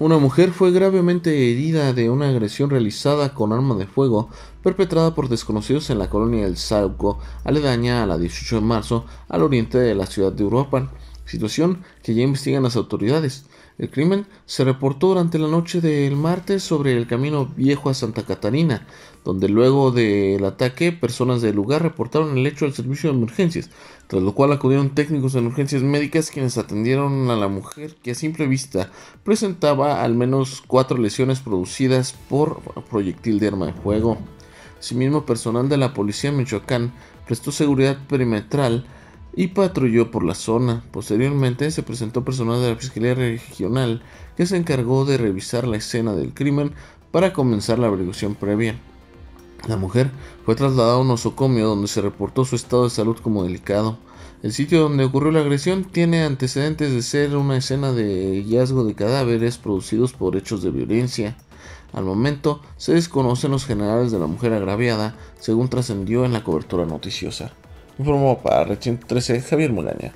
Una mujer fue gravemente herida de una agresión realizada con arma de fuego perpetrada por desconocidos en la colonia del Sauco, aledaña a la 18 de marzo, al oriente de la ciudad de Uruapan situación que ya investigan las autoridades. El crimen se reportó durante la noche del martes sobre el camino viejo a Santa Catarina, donde luego del ataque personas del lugar reportaron el hecho al servicio de emergencias, tras lo cual acudieron técnicos de emergencias médicas quienes atendieron a la mujer que a simple vista presentaba al menos cuatro lesiones producidas por proyectil de arma de fuego. Asimismo, personal de la Policía de Michoacán prestó seguridad perimetral y patrulló por la zona. Posteriormente se presentó personal de la Fiscalía Regional que se encargó de revisar la escena del crimen para comenzar la averiguación previa. La mujer fue trasladada a un osocomio donde se reportó su estado de salud como delicado. El sitio donde ocurrió la agresión tiene antecedentes de ser una escena de hallazgo de cadáveres producidos por hechos de violencia. Al momento se desconocen los generales de la mujer agraviada, según trascendió en la cobertura noticiosa. Informó para Rechín 13, Javier Mulaña.